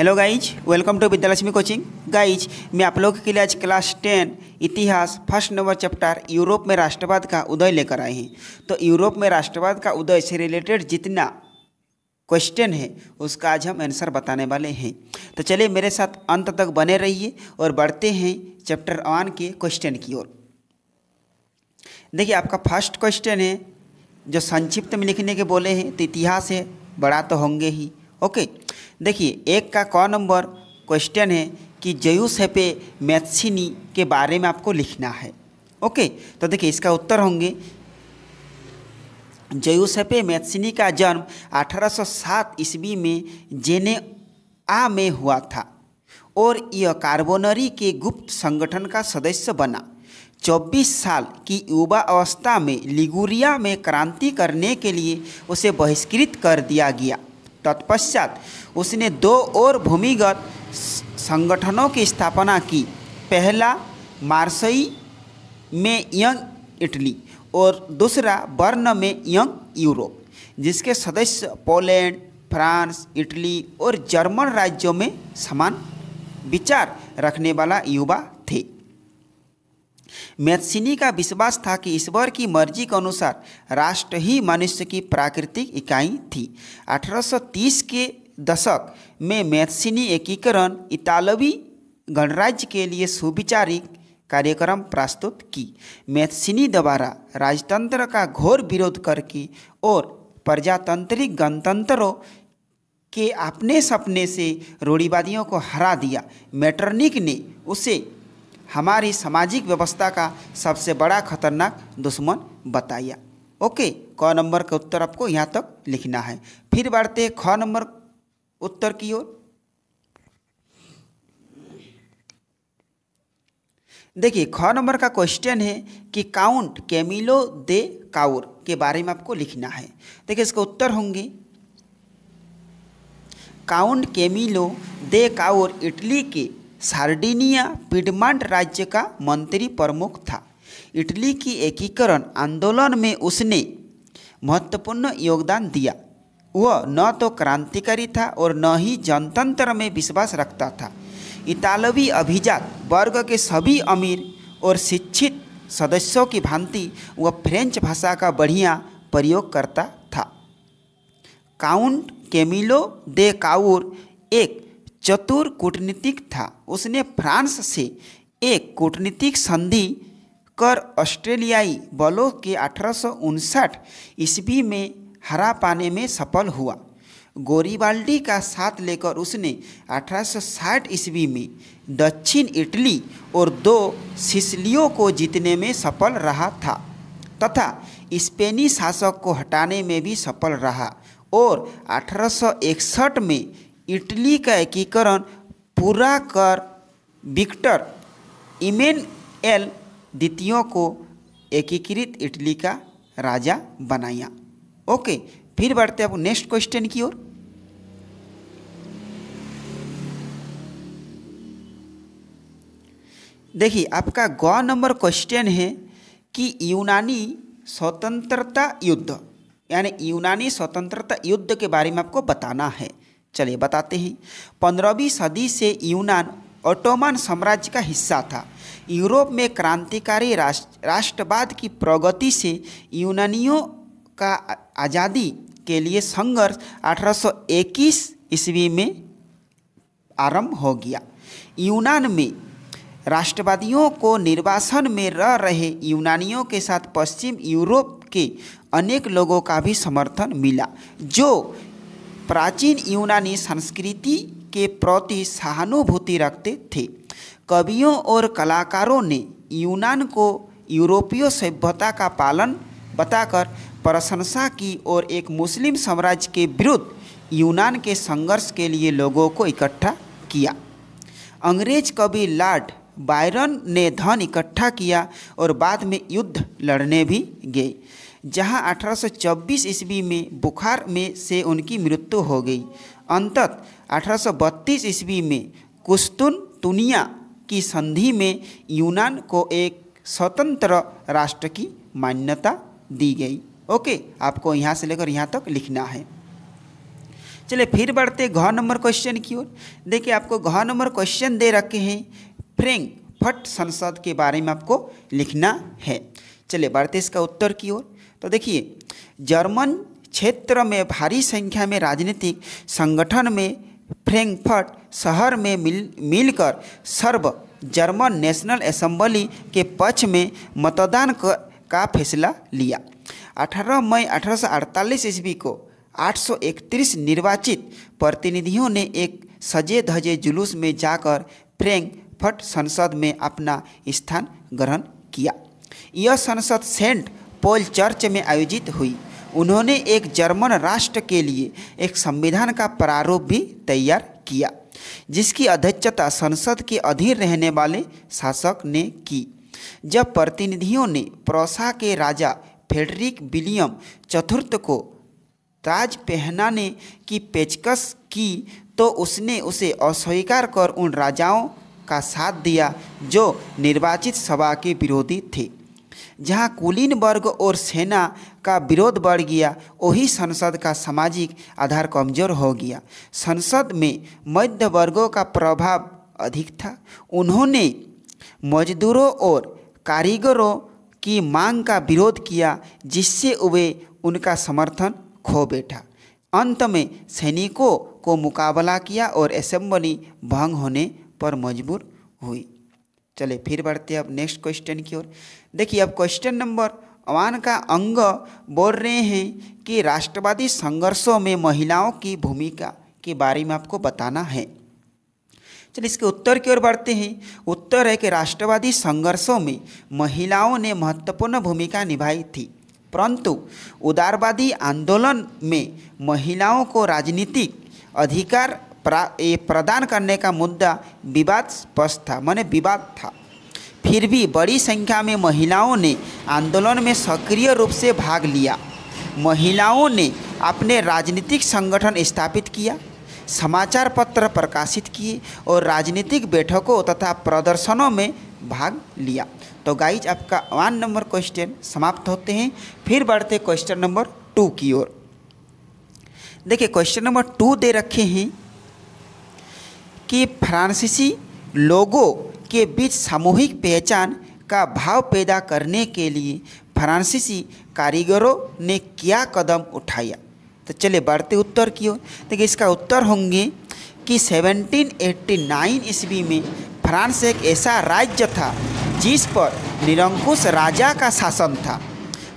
hello guys welcome to Vidyalakshmi coaching guys मैं आप लोगों के लिए आज क्लास टेन इतिहास फर्स्ट नंबर चैप्टर यूरोप में राष्ट्रवाद का उदय लेकर आए हैं तो यूरोप में राष्ट्रवाद का उदय से रिलेटेड जितना क्वेश्चन है उसका आज हम आंसर बताने वाले हैं तो चलिए मेरे साथ अंत तक बने रहिए और बढ़ते हैं चैप्टर वन के क्वेश्चन की ओर देखिए आपका फर्स्ट क्वेश्चन है जो संक्षिप्त में लिखने के बोले हैं तो इतिहास है बड़ा तो होंगे ही ओके देखिए एक का क नंबर क्वेश्चन है कि जयूस हैपे मैथ्सिनी के बारे में आपको लिखना है ओके तो देखिए इसका उत्तर होंगे जयूस हैपे मैथ्सिनी का जन्म 1807 ईस्वी में जेने आ में हुआ था और यह कार्बोनरी के गुप्त संगठन का सदस्य बना 24 साल की युवा अवस्था में लिगुरिया में क्रांति करने के लिए उसे बहिष्कृत कर दिया गया तत्पश्चात उसने दो और भूमिगत संगठनों की स्थापना की पहला मार्सई में यंग इटली और दूसरा बर्न में यंग यूरोप जिसके सदस्य पोलैंड फ्रांस इटली और जर्मन राज्यों में समान विचार रखने वाला युवा मैथसिनी का विश्वास था कि ईश्वर की मर्जी के अनुसार राष्ट्र ही मनुष्य की प्राकृतिक इकाई थी 1830 के दशक में मैथसिनी एकीकरण इतालवी गणराज्य के लिए सुविचारिक कार्यक्रम प्रस्तुत की मैथसिनी द्वारा राजतंत्र का घोर विरोध करके और प्रजातंत्रिक गणतंत्रों के अपने सपने से रूढ़ीवादियों को हरा दिया मैटर्निक ने उसे हमारी सामाजिक व्यवस्था का सबसे बड़ा खतरनाक दुश्मन बताया ओके क नंबर का उत्तर आपको यहाँ तक लिखना है फिर बढ़ते ख नंबर उत्तर की ओर देखिए ख नंबर का क्वेश्चन है कि काउंट कैमिलो दे काउर के बारे में आपको लिखना है देखिए इसका उत्तर होंगे count Camillo de Cavour Italy के सार्डिनिया पिडमांड राज्य का मंत्री प्रमुख था इटली की एकीकरण आंदोलन में उसने महत्वपूर्ण योगदान दिया वह न तो क्रांतिकारी था और न ही जनतंत्र में विश्वास रखता था इतालवी अभिजात वर्ग के सभी अमीर और शिक्षित सदस्यों की भांति वह फ्रेंच भाषा का बढ़िया प्रयोग करता था काउंट केमिलो दे काउर एक चतुर कूटनीतिक था उसने फ्रांस से एक कूटनीतिक संधि कर ऑस्ट्रेलियाई बलों के अठारह ईस्वी में हरा पाने में सफल हुआ गोरीबाल्डी का साथ लेकर उसने 1860 ईस्वी में दक्षिण इटली और दो सिसलियों को जीतने में सफल रहा था तथा स्पेनी शासक को हटाने में भी सफल रहा और 1861 में इटली का एकीकरण पूरा कर विक्टर इमेन एल द्वितीयों को एकीकृत इटली का राजा बनाया ओके फिर बढ़ते अब नेक्स्ट क्वेश्चन की ओर देखिए आपका गौ नंबर क्वेश्चन है कि यूनानी स्वतंत्रता युद्ध यानी यूनानी स्वतंत्रता युद्ध के बारे में आपको बताना है चलिए बताते हैं पंद्रहवीं सदी से यूनान ओटोमान साम्राज्य का हिस्सा था यूरोप में क्रांतिकारी राष्ट्रवाद की प्रगति से यूनानियों का आज़ादी के लिए संघर्ष 1821 ईस्वी में आरंभ हो गया यूनान में राष्ट्रवादियों को निर्वासन में रह रहे यूनानियों के साथ पश्चिम यूरोप के अनेक लोगों का भी समर्थन मिला जो प्राचीन यूनानी संस्कृति के प्रति सहानुभूति रखते थे कवियों और कलाकारों ने यूनान को यूरोपीय सभ्यता का पालन बताकर प्रशंसा की और एक मुस्लिम साम्राज्य के विरुद्ध यूनान के संघर्ष के लिए लोगों को इकट्ठा किया अंग्रेज कवि लॉर्ड बायरन ने धन इकट्ठा किया और बाद में युद्ध लड़ने भी गए जहां 1824 ईस्वी में बुखार में से उनकी मृत्यु हो गई अंतत अठारह ईस्वी में कुस्तुन तुनिया की संधि में यूनान को एक स्वतंत्र राष्ट्र की मान्यता दी गई ओके आपको यहाँ से लेकर यहाँ तक लिखना है चलिए फिर बढ़ते घ नंबर क्वेश्चन की ओर देखिए आपको घ नंबर क्वेश्चन दे रखे हैं फ्रेंक फट संसद के बारे में आपको लिखना है चलिए बढ़ते इसका उत्तर की ओर तो देखिए जर्मन क्षेत्र में भारी संख्या में राजनीतिक संगठन में फ्रैंकफर्ट शहर में मिल मिलकर सर्व जर्मन नेशनल असम्बली के पक्ष में मतदान का फैसला लिया 18 मई 1848 ईस्वी को 831 निर्वाचित प्रतिनिधियों ने एक सजे धजे जुलूस में जाकर फ्रैंकफर्ट संसद में अपना स्थान ग्रहण किया यह संसद सेंट पोल चर्च में आयोजित हुई उन्होंने एक जर्मन राष्ट्र के लिए एक संविधान का प्रारूप भी तैयार किया जिसकी अध्यक्षता संसद के अधीन रहने वाले शासक ने की जब प्रतिनिधियों ने प्रोसा के राजा फेडरिक विलियम चतुर्थ को ताज पहनाने की पेशकश की तो उसने उसे अस्वीकार कर उन राजाओं का साथ दिया जो निर्वाचित सभा के विरोधी थे जहां कुलीन वर्ग और सेना का विरोध बढ़ गया वही संसद का सामाजिक आधार कमजोर हो गया संसद में मध्य वर्गों का प्रभाव अधिक था उन्होंने मजदूरों और कारीगरों की मांग का विरोध किया जिससे वे उनका समर्थन खो बैठा अंत में सैनिकों को मुकाबला किया और असेंबली भंग होने पर मजबूर हुई चले फिर बढ़ते अब नेक्स्ट क्वेश्चन की ओर देखिए अब क्वेश्चन नंबर वन का अंग बोल रहे हैं कि राष्ट्रवादी संघर्षों में महिलाओं की भूमिका के बारे में आपको बताना है चलिए इसके उत्तर की ओर बढ़ते हैं उत्तर है कि राष्ट्रवादी संघर्षों में महिलाओं ने महत्वपूर्ण भूमिका निभाई थी परंतु उदारवादी आंदोलन में महिलाओं को राजनीतिक अधिकार प्रा ये प्रदान करने का मुद्दा विवाद स्पष्ट था मैंने विवाद था फिर भी बड़ी संख्या में महिलाओं ने आंदोलन में सक्रिय रूप से भाग लिया महिलाओं ने अपने राजनीतिक संगठन स्थापित किया समाचार पत्र प्रकाशित किए और राजनीतिक बैठकों तथा प्रदर्शनों में भाग लिया तो गाइज आपका वन नंबर क्वेश्चन समाप्त होते हैं फिर बढ़ते क्वेश्चन नंबर टू की ओर देखिए क्वेश्चन नंबर टू दे रखे हैं कि फ्रांसीसी लोगों के बीच सामूहिक पहचान का भाव पैदा करने के लिए फ्रांसीसी कारीगरों ने क्या कदम उठाया तो चले बढ़ते उत्तर की ओर देखिए इसका उत्तर होंगे कि 1789 ईस्वी में फ्रांस एक ऐसा राज्य था जिस पर निरंकुश राजा का शासन था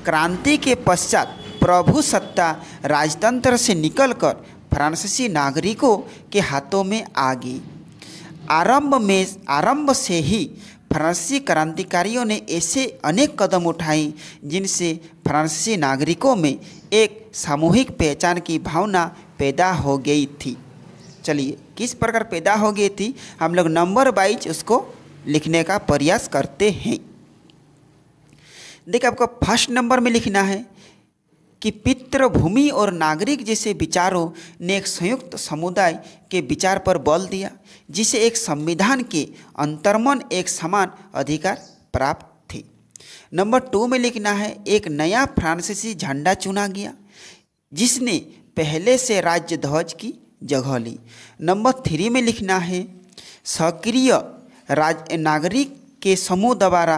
क्रांति के पश्चात प्रभु सत्ता राजतंत्र से निकलकर फ्रांसीसी नागरिकों के हाथों में आ गई आरंभ में आरंभ से ही फ्रांसीसी क्रांतिकारियों ने ऐसे अनेक कदम उठाए जिनसे फ्रांसीसी नागरिकों में एक सामूहिक पहचान की भावना पैदा हो गई थी चलिए किस प्रकार पैदा हो गई थी हम लोग नंबर वाइज उसको लिखने का प्रयास करते हैं देखिए आपको फर्स्ट नंबर में लिखना है कि पितृभूमि और नागरिक जैसे विचारों ने एक संयुक्त समुदाय के विचार पर बल दिया जिसे एक संविधान के अंतर्मन एक समान अधिकार प्राप्त थे नंबर टू में लिखना है एक नया फ्रांसीसी झंडा चुना गया जिसने पहले से राज्य ध्वज की जगह ली नंबर थ्री में लिखना है सक्रिय राज नागरिक के समूह द्वारा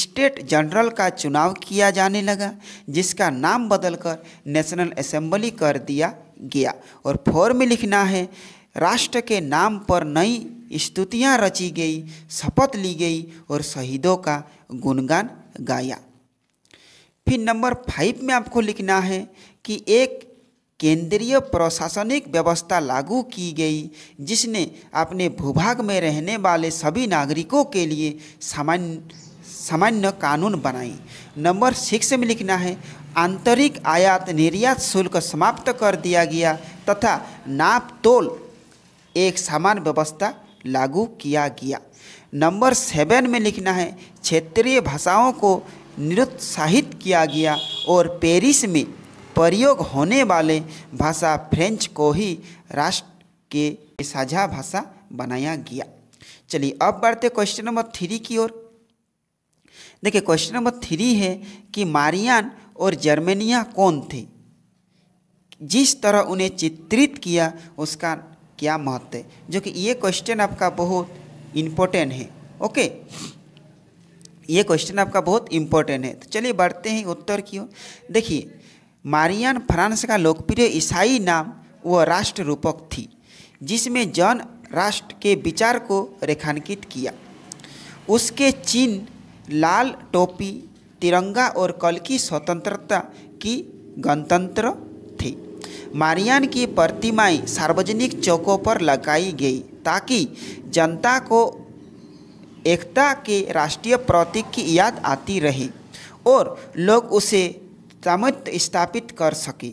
स्टेट जनरल का चुनाव किया जाने लगा जिसका नाम बदलकर नेशनल असेंबली कर दिया गया और फोर में लिखना है राष्ट्र के नाम पर नई स्तुतियाँ रची गई शपथ ली गई और शहीदों का गुणगान गाया फिर नंबर फाइव में आपको लिखना है कि एक केंद्रीय प्रशासनिक व्यवस्था लागू की गई जिसने अपने भूभाग में रहने वाले सभी नागरिकों के लिए सामान्य सामान्य कानून बनाई नंबर सिक्स में लिखना है आंतरिक आयात निर्यात शुल्क समाप्त कर दिया गया तथा नाप तोल एक समान व्यवस्था लागू किया गया नंबर सेवन में लिखना है क्षेत्रीय भाषाओं को निरुत्साहित किया गया और पेरिस में प्रयोग होने वाले भाषा फ्रेंच को ही राष्ट्र के साझा भाषा बनाया गया चलिए अब बढ़ते क्वेश्चन नंबर थ्री की ओर देखिए क्वेश्चन नंबर थ्री है कि मारियान और जर्मेनिया कौन थे जिस तरह उन्हें चित्रित किया उसका क्या महत्व है जो कि ये क्वेश्चन आपका बहुत इम्पोर्टेंट है ओके ये क्वेश्चन आपका बहुत इम्पोर्टेंट है तो चलिए बढ़ते हैं उत्तर की ओर देखिए मारियान फ्रांस का लोकप्रिय ईसाई नाम व राष्ट्र रूपक थी जिसमें जन राष्ट्र के विचार को रेखांकित किया उसके चिन्ह लाल टोपी तिरंगा और कल की स्वतंत्रता की गणतंत्र थी मारियान की प्रतिमाएं सार्वजनिक चौकों पर लगाई गई ताकि जनता को एकता के राष्ट्रीय प्रतीक की याद आती रहे और लोग उसे सामर्थ्य स्थापित कर सके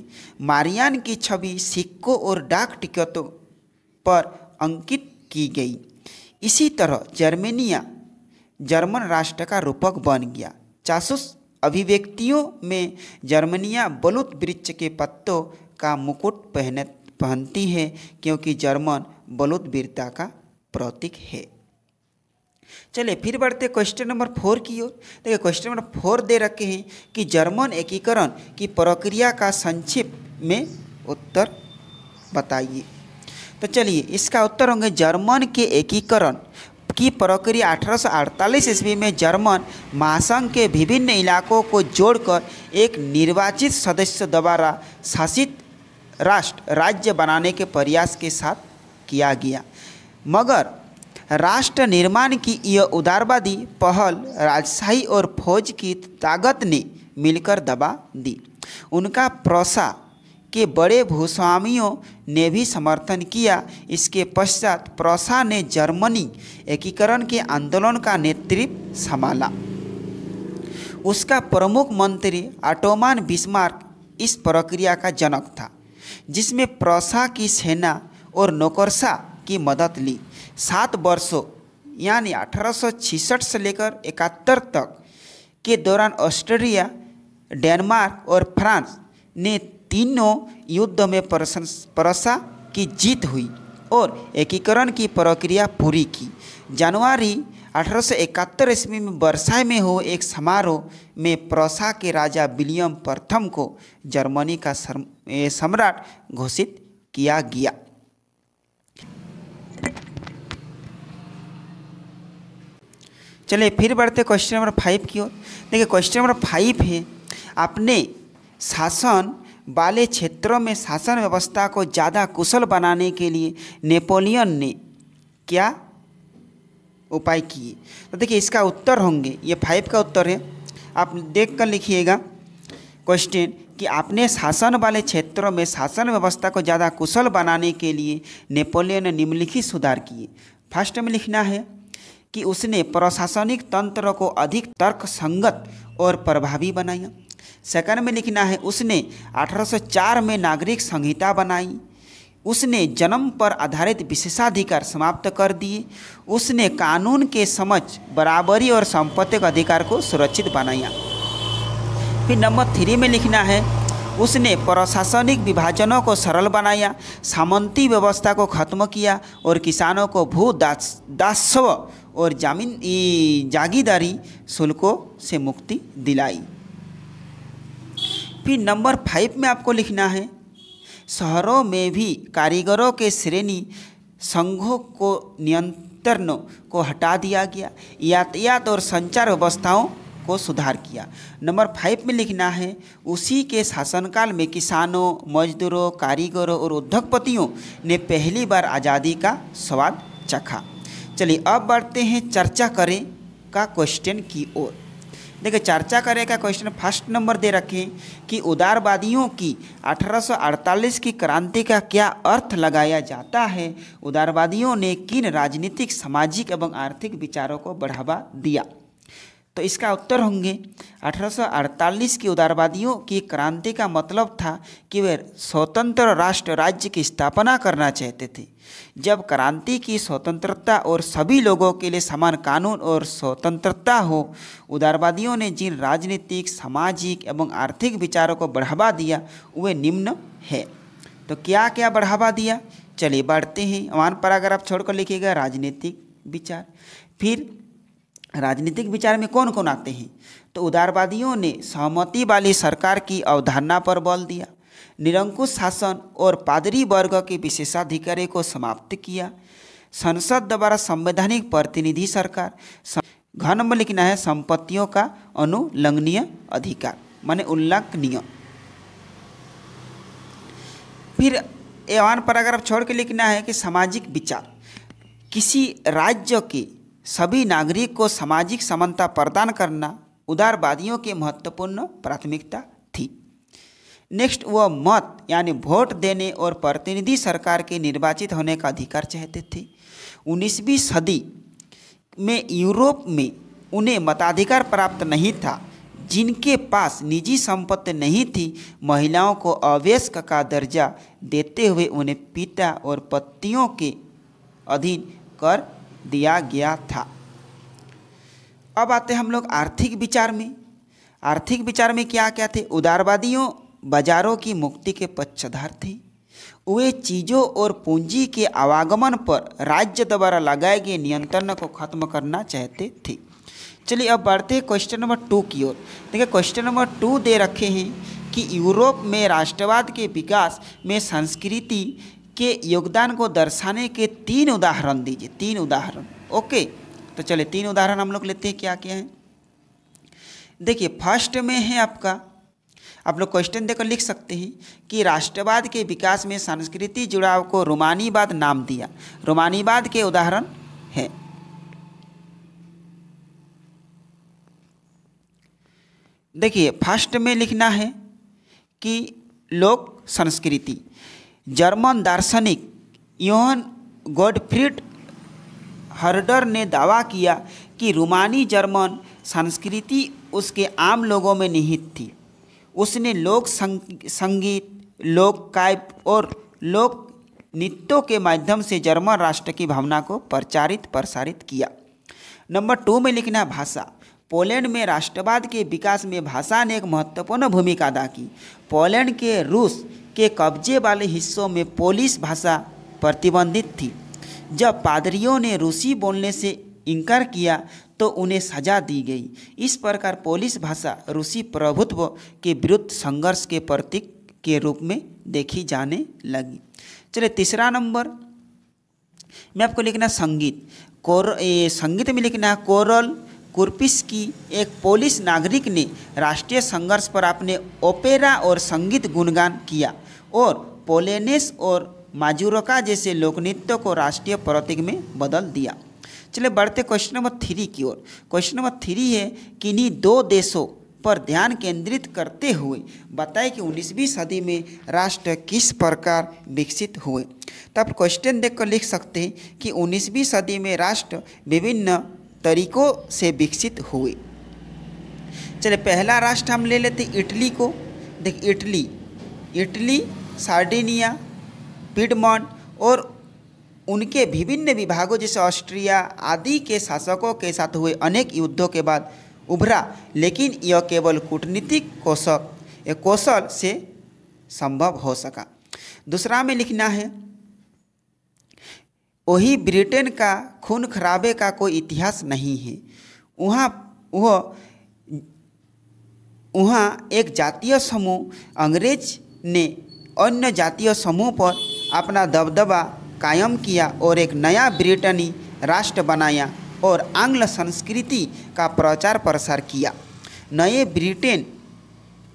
मारियान की छवि सिक्कों और डाक टिकटों पर अंकित की गई इसी तरह जर्मेनिया जर्मन राष्ट्र का रूपक बन गया चासुस अभिव्यक्तियों में जर्मनिया बलुत वृक्ष के पत्तों का मुकुट पहने पहनती है क्योंकि जर्मन बलुत वीरता का प्रतीक है चलिए फिर बढ़ते क्वेश्चन नंबर फोर की ओर देखिए क्वेश्चन नंबर फोर दे रखे हैं कि जर्मन एकीकरण की प्रक्रिया का संक्षिप्त में उत्तर बताइए तो चलिए इसका उत्तर होंगे जर्मन के एकीकरण की प्रक्रिया 1848 ईस्वी में जर्मन महासंघ के विभिन्न इलाकों को जोड़कर एक निर्वाचित सदस्य द्वारा शासित राष्ट्र राज्य बनाने के प्रयास के साथ किया गया मगर राष्ट्र निर्माण की यह उदारवादी पहल राजशाही और फौज की ताकत ने मिलकर दबा दी उनका प्रोसा के बड़े भूस्वामियों ने भी समर्थन किया इसके पश्चात प्रोसा ने जर्मनी एकीकरण के आंदोलन का नेतृत्व संभाला उसका प्रमुख मंत्री ऑटोमान बिस्मार्क इस प्रक्रिया का जनक था जिसमें प्रोसा की सेना और नौकरशाह की मदद ली सात वर्षों यानी अठारह से लेकर इकहत्तर तक के दौरान ऑस्ट्रेलिया डेनमार्क और फ्रांस ने तीनों युद्ध में परसा की जीत हुई और एकीकरण की प्रक्रिया पूरी की जनवरी इकहत्तर ईस्वी में वर्षाई में हुए एक समारोह में प्रसा के राजा विलियम प्रथम को जर्मनी का सम्राट घोषित किया गया चलिए फिर बढ़ते क्वेश्चन नंबर फाइव की ओर देखिए क्वेश्चन नंबर फाइव है अपने शासन वाले क्षेत्रों में शासन व्यवस्था को ज़्यादा कुशल बनाने के लिए नेपोलियन ने क्या उपाय किए तो देखिए इसका उत्तर होंगे ये फाइव का उत्तर है आप देख कर लिखिएगा क्वेश्चन कि आपने शासन वाले क्षेत्रों में शासन व्यवस्था को ज़्यादा कुशल बनाने के लिए नेपोलियन ने निम्नलिखित सुधार किए फर्स्ट में लिखना है कि उसने प्रशासनिक तंत्र को अधिक तर्क संगत और प्रभावी बनाया सेकंड में लिखना है उसने 1804 में नागरिक संहिता बनाई उसने जन्म पर आधारित विशेषाधिकार समाप्त कर दिए उसने कानून के समझ बराबरी और के अधिकार को सुरक्षित बनाया फिर नंबर थ्री में लिखना है उसने प्रशासनिक विभाजनों को सरल बनाया सामंती व्यवस्था को खत्म किया और किसानों को भू दास दासव और जमीन जागीदारी शुल्कों से मुक्ति दिलाई फिर नंबर फाइव में आपको लिखना है शहरों में भी कारीगरों के श्रेणी संघों को नियंत्रणों को हटा दिया गया यातायात और संचार व्यवस्थाओं को सुधार किया नंबर फाइव में लिखना है उसी के शासनकाल में किसानों मजदूरों कारीगरों और उद्योगपतियों ने पहली बार आज़ादी का स्वाद चखा चलिए अब बढ़ते हैं चर्चा करें का क्वेश्चन की ओर देखिए चर्चा करें का क्वेश्चन फर्स्ट नंबर दे रखें कि उदारवादियों की 1848 की क्रांति का क्या अर्थ लगाया जाता है उदारवादियों ने किन राजनीतिक सामाजिक एवं आर्थिक विचारों को बढ़ावा दिया तो इसका उत्तर होंगे 1848 के उदारवादियों की क्रांति का मतलब था कि वे स्वतंत्र राष्ट्र राज्य की स्थापना करना चाहते थे जब क्रांति की स्वतंत्रता और सभी लोगों के लिए समान कानून और स्वतंत्रता हो उदारवादियों ने जिन राजनीतिक सामाजिक एवं आर्थिक विचारों को बढ़ावा दिया वे निम्न है तो क्या क्या बढ़ावा दिया चलिए बढ़ते हैं अगर आप छोड़कर लिखिएगा राजनीतिक विचार फिर राजनीतिक विचार में कौन कौन आते हैं तो उदारवादियों ने सहमति वाली सरकार की अवधारणा पर बल दिया निरंकुश शासन और पादरी वर्ग के विशेषाधिकार को समाप्त किया संसद द्वारा संवैधानिक प्रतिनिधि सरकार घन लिखना है संपत्तियों का अनुलंघनीय अधिकार माने उल्लंघनीय फिर एवान पैराग्राफ छोड़ के लिखना है कि सामाजिक विचार किसी राज्य के सभी नागरिक को सामाजिक समानता प्रदान करना उदारवादियों की महत्वपूर्ण प्राथमिकता थी नेक्स्ट वह मत यानी वोट देने और प्रतिनिधि सरकार के निर्वाचित होने का अधिकार चाहते थे उन्नीसवीं सदी में यूरोप में उन्हें मताधिकार प्राप्त नहीं था जिनके पास निजी संपत्ति नहीं थी महिलाओं को अवयस्क का दर्जा देते हुए उन्हें पिता और पतियों के अधीन कर दिया गया था अब आते हम लोग आर्थिक विचार में आर्थिक विचार में क्या क्या थे उदारवादियों बाजारों की मुक्ति के पक्षधार थे वे चीज़ों और पूंजी के आवागमन पर राज्य द्वारा लगाए गए नियंत्रण को खत्म करना चाहते थे चलिए अब बढ़ते हैं क्वेश्चन नंबर टू की ओर देखिए क्वेश्चन नंबर टू दे रखे हैं कि यूरोप में राष्ट्रवाद के विकास में संस्कृति के योगदान को दर्शाने के तीन उदाहरण दीजिए तीन उदाहरण ओके तो चलिए तीन उदाहरण हम लोग लेते हैं क्या क्या है देखिए फर्स्ट में है आपका आप लोग क्वेश्चन देकर लिख सकते हैं कि राष्ट्रवाद के विकास में सांस्कृतिक जुड़ाव को रोमानीवाद नाम दिया रोमानीवाद के उदाहरण है देखिए फर्स्ट में लिखना है कि लोक संस्कृति जर्मन दार्शनिक योहन गोडफ्रिड हर्डर ने दावा किया कि रूमानी जर्मन संस्कृति उसके आम लोगों में निहित थी उसने लोक संग, संगीत लोक काव्य और लोक नृत्यों के माध्यम से जर्मन राष्ट्र की भावना को प्रचारित प्रसारित किया नंबर टू में लिखना भाषा पोलैंड में राष्ट्रवाद के विकास में भाषा ने एक महत्वपूर्ण भूमिका अदा की पोलैंड के रूस के कब्जे वाले हिस्सों में पोलिश भाषा प्रतिबंधित थी जब पादरियों ने रूसी बोलने से इनकार किया तो उन्हें सजा दी गई इस प्रकार पोलिश भाषा रूसी प्रभुत्व के विरुद्ध संघर्ष के प्रतीक के रूप में देखी जाने लगी चलिए तीसरा नंबर मैं आपको लिखना संगीत कोर ए, संगीत में लिखना कोरल कुर्पिस की एक पोलिश नागरिक ने राष्ट्रीय संघर्ष पर अपने ओपेरा और संगीत गुणगान किया और पोलेनेस और माजुरका जैसे लोकनृत्यों को राष्ट्रीय प्रतीक में बदल दिया चले बढ़ते क्वेश्चन नंबर थ्री की ओर क्वेश्चन नंबर थ्री है किन्हीं दो देशों पर ध्यान केंद्रित करते हुए बताएं कि 19वीं सदी में राष्ट्र किस प्रकार विकसित हुए तब तो क्वेश्चन देखकर लिख सकते हैं कि 19वीं सदी में राष्ट्र विभिन्न तरीकों से विकसित हुए चले पहला राष्ट्र हम ले लेते इटली को देख इटली इटली सार्डिनिया पिडमॉन और उनके विभिन्न विभागों जैसे ऑस्ट्रिया आदि के शासकों के साथ हुए अनेक युद्धों के बाद उभरा लेकिन यह केवल कूटनीतिक कौशल या कौशल से संभव हो सका दूसरा में लिखना है वही ब्रिटेन का खून खराबे का कोई इतिहास नहीं है वहाँ वह वहाँ एक जातीय समूह अंग्रेज ने अन्य जातीय समूह पर अपना दबदबा कायम किया और एक नया ब्रिटेनी राष्ट्र बनाया और आंग्ल संस्कृति का प्रचार प्रसार किया नए ब्रिटेन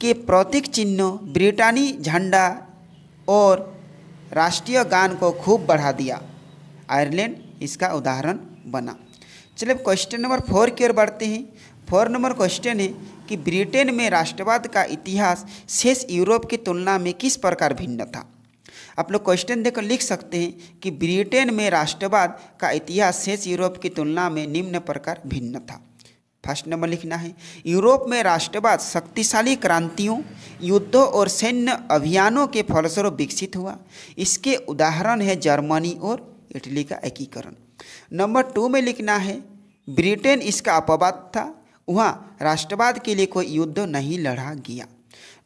के प्रतीक चिन्ह ब्रिटानी झंडा और राष्ट्रीय गान को खूब बढ़ा दिया आयरलैंड इसका उदाहरण बना चलिए क्वेश्चन नंबर फोर की ओर बढ़ते हैं फोर नंबर क्वेश्चन है कि ब्रिटेन में राष्ट्रवाद का इतिहास शेष यूरोप की तुलना में किस प्रकार भिन्न था आप लोग क्वेश्चन देखकर लिख सकते हैं कि ब्रिटेन में राष्ट्रवाद का इतिहास शेष यूरोप की तुलना में निम्न प्रकार भिन्न था फर्स्ट नंबर लिखना है यूरोप में राष्ट्रवाद शक्तिशाली क्रांतियों युद्धों और सैन्य अभियानों के फलस्वरूप विकसित हुआ इसके उदाहरण है जर्मनी और इटली का एकीकरण नंबर टू में लिखना है ब्रिटेन इसका अपवाद था वहाँ राष्ट्रवाद के लिए कोई युद्ध नहीं लड़ा गया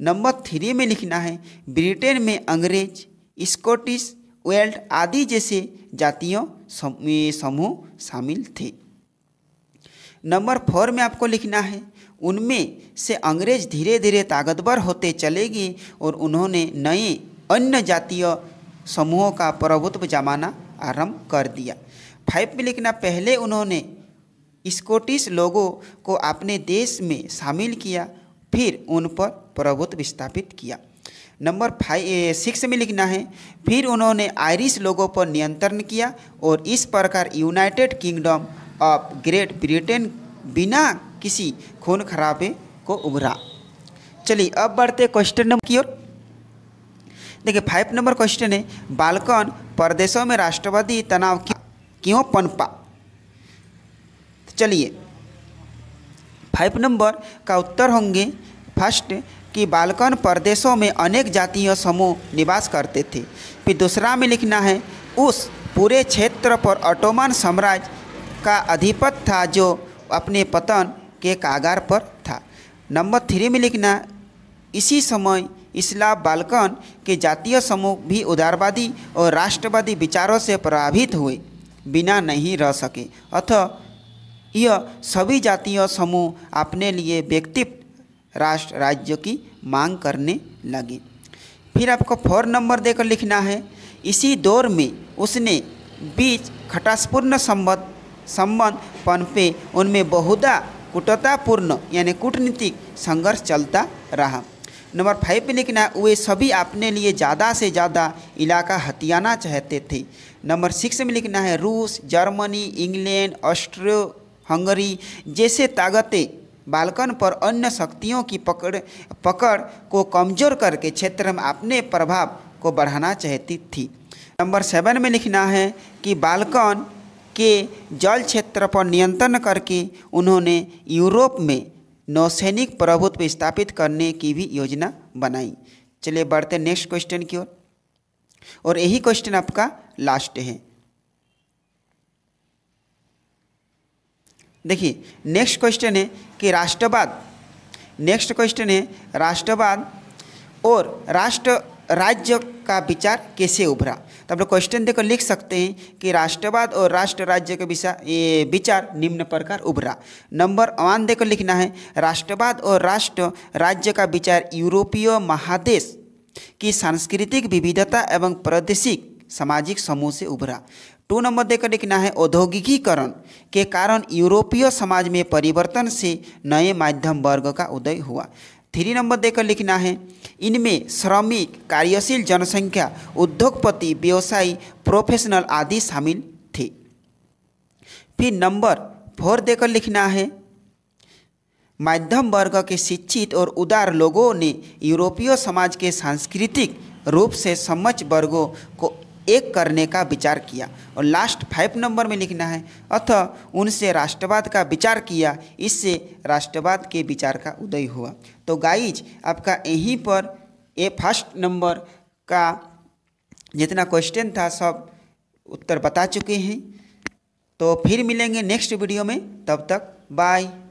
नंबर थ्री में लिखना है ब्रिटेन में अंग्रेज स्कॉटिश वेल्ट आदि जैसे जातियों समूह शामिल थे नंबर फोर में आपको लिखना है उनमें से अंग्रेज धीरे धीरे ताकतवर होते चले गए और उन्होंने नए अन्य जातीय समूहों का प्रभुत्व जमाना आरंभ कर दिया फाइव में लिखना पहले उन्होंने स्कॉटिश लोगों को अपने देश में शामिल किया फिर उन पर प्रभुत्व विस्थापित किया नंबर फाइव सिक्स में लिखना है फिर उन्होंने आयरिश लोगों पर नियंत्रण किया और इस प्रकार United Kingdom of Great Britain बिना किसी खून खराबे को उभरा चलिए अब बढ़ते क्वेश्चन नंबर की ओर देखिए फाइव नंबर क्वेश्चन है बालकन परदेशों में राष्ट्रवादी तनाव क्यों पनपा तो चलिए फाइव नंबर का उत्तर होंगे फर्स्ट कि बालकन परदेशों में अनेक जातीय समूह निवास करते थे फिर दूसरा में लिखना है उस पूरे क्षेत्र पर ऑटोमन साम्राज्य का अधिपत था जो अपने पतन के कागार पर था नंबर थ्री में लिखना इसी समय इसला बालकन के जातीय समूह भी उदारवादी और राष्ट्रवादी विचारों से प्रभावित हुए बिना नहीं रह सके अतः यह सभी जातीय समूह अपने लिए व्यक्ति राष्ट्र राज्य की मांग करने लगे फिर आपको फोर नंबर देकर लिखना है इसी दौर में उसने बीच खटासपूर्ण संबंध संबंध पनपे उनमें बहुधा कुटतापूर्ण यानी कूटनीतिक संघर्ष चलता रहा नंबर फाइव पे लिखना है वे सभी अपने लिए ज़्यादा से ज़्यादा इलाका हथियाना चाहते थे नंबर सिक्स में लिखना है रूस जर्मनी इंग्लैंड ऑस्ट्रियो हंगरी जैसे ताकतें बालकन पर अन्य शक्तियों की पकड़ पकड़ को कमज़ोर करके क्षेत्र में अपने प्रभाव को बढ़ाना चाहती थी नंबर सेवन में लिखना है कि बालकन के जल क्षेत्र पर नियंत्रण करके उन्होंने यूरोप में नौसैनिक प्रभुत्व स्थापित करने की भी योजना बनाई चलिए बढ़ते नेक्स्ट क्वेश्चन की ओर और।, और यही क्वेश्चन आपका लास्ट है देखिए नेक्स्ट क्वेश्चन है कि राष्ट्रवाद नेक्स्ट क्वेश्चन है राष्ट्रवाद और राष्ट्र राज्य का विचार कैसे उभरा तो आप लोग क्वेश्चन देखो लिख सकते हैं कि राष्ट्रवाद और राष्ट्र राज्य के ये विचार निम्न प्रकार उभरा नंबर वन देखो लिखना है राष्ट्रवाद और राष्ट्र राज्य का विचार यूरोपीय महादेश की सांस्कृतिक विविधता एवं प्रादेशिक सामाजिक समूह से उभरा टू नंबर देकर लिखना है औद्योगिकीकरण के कारण यूरोपीय समाज में परिवर्तन से नए माध्यम वर्ग का उदय हुआ थ्री नंबर देकर लिखना है इनमें श्रमिक कार्यशील जनसंख्या उद्योगपति व्यवसायी प्रोफेशनल आदि शामिल थे फिर नंबर फोर देकर लिखना है मध्यम वर्ग के शिक्षित और उदार लोगों ने यूरोपीय समाज के सांस्कृतिक रूप से समझ वर्गों को एक करने का विचार किया और लास्ट फाइव नंबर में लिखना है अतः उनसे राष्ट्रवाद का विचार किया इससे राष्ट्रवाद के विचार का उदय हुआ तो गाइज आपका यहीं पर ए फर्स्ट नंबर का जितना क्वेश्चन था सब उत्तर बता चुके हैं तो फिर मिलेंगे नेक्स्ट वीडियो में तब तक बाय